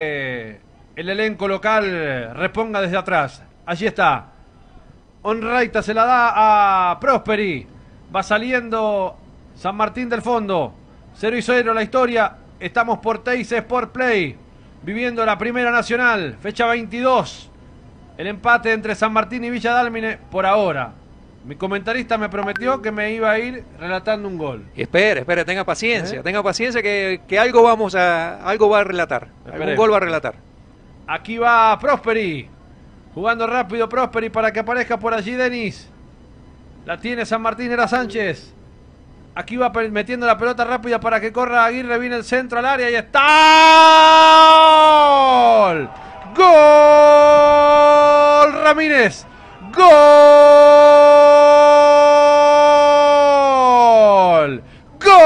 el elenco local reponga desde atrás. Allí está. Onraita se la da a Prosperi. Va saliendo San Martín del fondo. 0 y 0 la historia. Estamos por Teis Sport Play. Viviendo la primera nacional. Fecha 22. El empate entre San Martín y Villa Dálmine por ahora. Mi comentarista me prometió que me iba a ir relatando un gol. Y espere, espere, tenga paciencia, ¿Eh? tenga paciencia que, algo vamos a algo va a relatar, un gol va a relatar. Aquí va Prosperi. Jugando rápido Prosperi para que aparezca por allí Denis. La tiene San Martín era Sánchez. Aquí va metiendo la pelota rápida para que corra Aguirre, viene el centro al área y está. ¡Gol! ¡Gol Ramírez! ¡Gol! ¡Gol!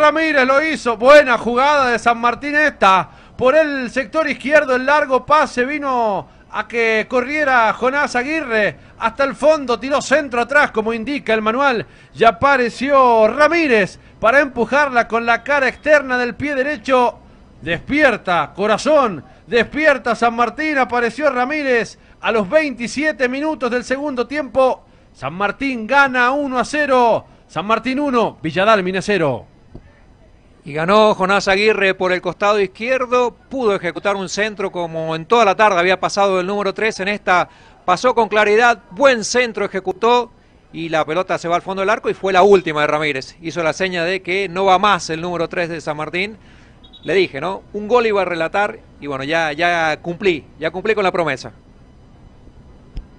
Ramírez lo hizo. Buena jugada de San Martín esta. Por el sector izquierdo, el largo pase vino a que corriera Jonás Aguirre hasta el fondo, tiró centro atrás como indica el manual. y apareció Ramírez para empujarla con la cara externa del pie derecho. Despierta, corazón, despierta San Martín, apareció Ramírez a los 27 minutos del segundo tiempo. San Martín gana 1 a 0. San Martín 1, a 0. Y ganó Jonás Aguirre por el costado izquierdo, pudo ejecutar un centro como en toda la tarde había pasado el número 3, en esta pasó con claridad, buen centro ejecutó y la pelota se va al fondo del arco y fue la última de Ramírez. Hizo la seña de que no va más el número 3 de San Martín. Le dije, ¿no? Un gol iba a relatar y bueno, ya, ya cumplí, ya cumplí con la promesa.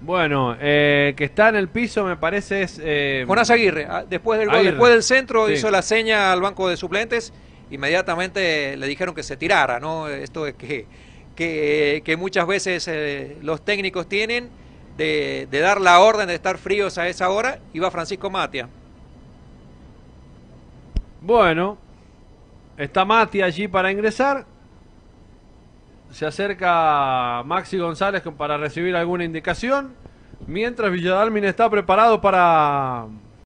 Bueno, eh, que está en el piso me parece es... Eh, Jonás Aguirre, ah, después del, después del centro hizo la seña al banco de suplentes, inmediatamente le dijeron que se tirara, ¿no? Esto es que, que, muchas veces eh, los técnicos tienen de, de, dar la orden de estar fríos a esa hora, y va Francisco Matia. Bueno, está Matia allí para ingresar. Se acerca Maxi González para recibir alguna indicación. Mientras Villadalmin está preparado para